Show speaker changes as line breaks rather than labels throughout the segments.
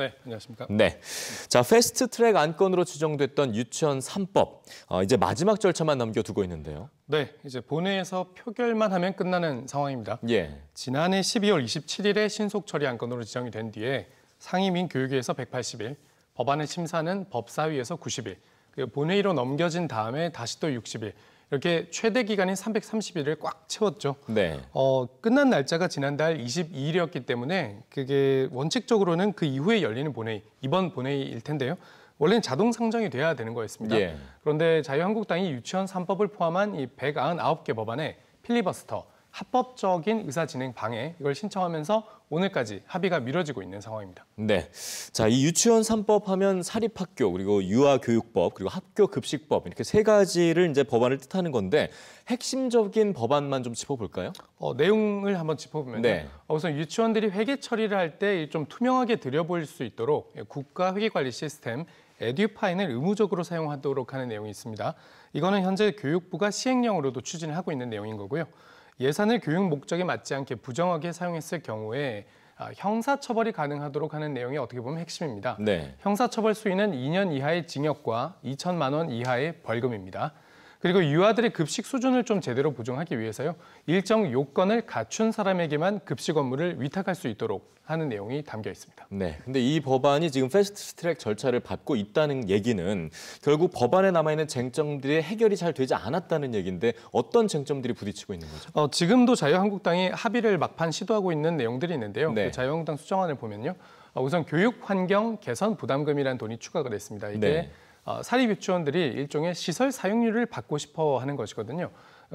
네, 안녕하십니까.
네. 자, 패스트 트랙 안건으로 지정됐던 유치원 3법. 어, 이제 마지막 절차만 남겨두고 있는데요.
네, 이제 본회에서 표결만 하면 끝나는 상황입니다. 예. 지난해 12월 27일에 신속 처리 안건으로 지정이 된 뒤에 상임인 교육위에서 180일, 법안의 심사는 법사위에서 90일, 그 본회의로 넘겨진 다음에 다시 또 60일, 이렇게 최대 기간인 330일을 꽉 채웠죠. 네. 어, 끝난 날짜가 지난달 22일이었기 때문에 그게 원칙적으로는 그 이후에 열리는 본회의, 이번 본회의일 텐데요. 원래는 자동 상정이 돼야 되는 거였습니다. 예. 그런데 자유한국당이 유치원 3법을 포함한 이 199개 법안에 필리버스터, 합법적인 의사진행 방해 이걸 신청하면서 오늘까지 합의가 미뤄지고 있는 상황입니다.
네, 자 이 유치원 3법 하면 사립학교 그리고 유아교육법 그리고 학교급식법 이렇게 세 가지를 이제 법안을 뜻하는 건데 핵심적인 법안만 좀 짚어볼까요? 어, 내용을 한번 짚어보면 네.
어, 우선 유치원들이 회계 처리를 할 때 좀 투명하게 들여보일 수 있도록 예, 국가 회계관리 시스템 에듀파인을 의무적으로 사용하도록 하는 내용이 있습니다. 이거는 현재 교육부가 시행령으로도 추진을 하고 있는 내용인 거고요. 예산을 교육 목적에 맞지 않게 부정하게 사용했을 경우에 아, 형사처벌이 가능하도록 하는 내용이 어떻게 보면 핵심입니다. 네. 형사처벌 수위는 2년 이하의 징역과 2천만 원 이하의 벌금입니다. 그리고 유아들의 급식 수준을 좀 제대로 보정하기 위해서요. 일정 요건을 갖춘 사람에게만 급식 업무를 위탁할 수 있도록 하는 내용이 담겨 있습니다. 네.
근데 이 법안이 지금 패스트트랙 절차를 밟고 있다는 얘기는 결국 법안에 남아 있는 쟁점들의 해결이 잘 되지 않았다는 얘기인데 어떤 쟁점들이 부딪히고 있는 거죠? 어, 지금도 자유한국당이
합의를 막판 시도하고 있는 내용들이 있는데요. 네. 그 자유한국당 수정안을 보면요. 어, 우선 교육 환경 개선 부담금이라는 돈이 추가가 됐습니다. 이게 네. 어, 사립유치원들이 일종의 시설 사용료를 받고 싶어 하는 것이거든요.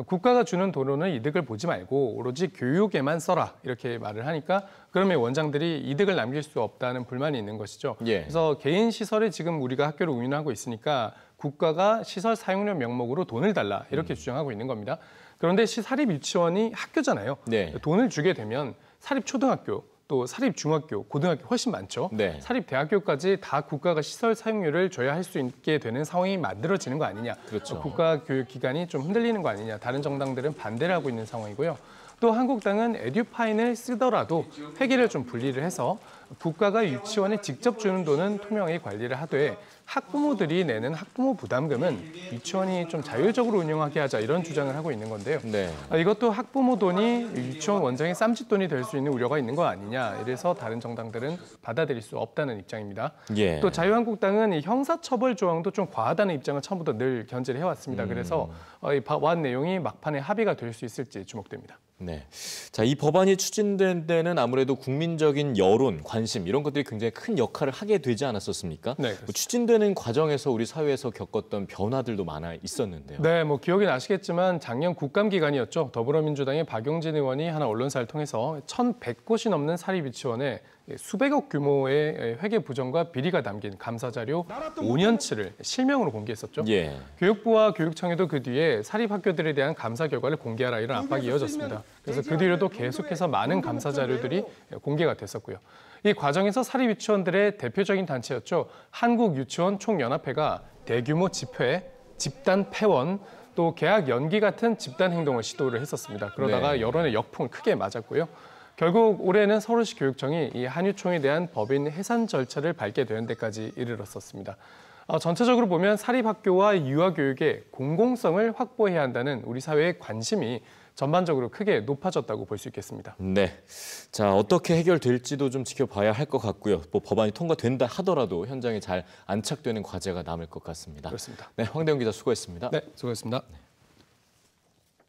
국가가 주는 돈으로는 이득을 보지 말고 오로지 교육에만 써라 이렇게 말을 하니까 그러면 원장들이 이득을 남길 수 없다는 불만이 있는 것이죠. 예. 그래서 개인 시설에 지금 우리가 학교를 운영하고 있으니까 국가가 시설 사용료 명목으로 돈을 달라 이렇게 음. 주장하고 있는 겁니다. 그런데 시 사립 유치원이 학교잖아요. 네. 돈을 주게 되면 사립 초등학교 또 사립 중학교, 고등학교 훨씬 많죠. 네. 사립 대학교까지 다 국가가 시설 사용료를 줘야 할 수 있게 되는 상황이 만들어지는 거 아니냐. 그렇죠. 국가 교육 기관이 좀 흔들리는 거 아니냐. 다른 정당들은 반대를 하고 있는 상황이고요. 또 한국당은 에듀파인을 쓰더라도 회계를 좀 분리를 해서 국가가 유치원에 직접 주는 돈은 투명히 관리를 하되 학부모들이 내는 학부모 부담금은 유치원이 좀 자율적으로 운영하게 하자 이런 주장을 하고 있는 건데요. 네. 아, 이것도 학부모 돈이 유치원 원장의 쌈짓돈이 될 수 있는 우려가 있는 거 아니냐. 이래서 다른 정당들은 받아들일 수 없다는 입장입니다. 예. 또 자유한국당은 형사처벌 조항도 좀 과하다는 입장을 처음부터 늘 견제를 해왔습니다. 음. 그래서 음. 어, 이와 내용이 막판에 합의가 될 수 있을지 주목됩니다.
네. 자, 이 법안이 추진된 데는 아무래도 국민적인 여론, 관심 이런 것들이 굉장히 큰 역할을 하게 되지 않았었습니까? 네, 뭐 추진되는 과정에서 우리 사회에서 겪었던 변화들도 많아 있었는데요.
네, 뭐 기억이 나시겠지만 작년 국감 기간이었죠. 더불어민주당의 박용진 의원이 하나 언론사를 통해서 1,100곳이 넘는 사립 유치원에 예, 수백억 규모의 예, 회계 부정과 비리가 담긴 감사 자료 5년치를 실명으로 공개했었죠. 예. 교육부와 교육청에도 그 뒤에 사립 학교들에 대한 감사 결과를 공개하라 이런 압박이 이어졌습니다. 그래서 그 뒤로도 그 계속해서 많은 감사 자료들이 예, 공개가 됐었고요. 이 과정에서 사립 유치원들의 대표적인 단체였죠. 한국 유치원 총연합회가 대규모 집회, 집단 폐원, 또 계약 연기 같은 집단 행동을 시도를 했었습니다. 그러다가 네. 여론의 역풍을 크게 맞았고요. 결국 올해는 서울시 교육청이 이 한유총에 대한 법인 해산 절차를 밟게 되는 데까지 이르렀었습니다. 어, 전체적으로 보면 사립학교와 유아교육의 공공성을 확보해야 한다는 우리 사회의 관심이 전반적으로 크게 높아졌다고 볼 수 있겠습니다.
네. 자, 어떻게 해결될지도 좀 지켜봐야 할 것 같고요. 뭐 법안이 통과된다 하더라도 현장에 잘 안착되는 과제가 남을 것 같습니다. 그렇습니다. 네, 황대영 기자 수고했습니다. 네, 수고했습니다.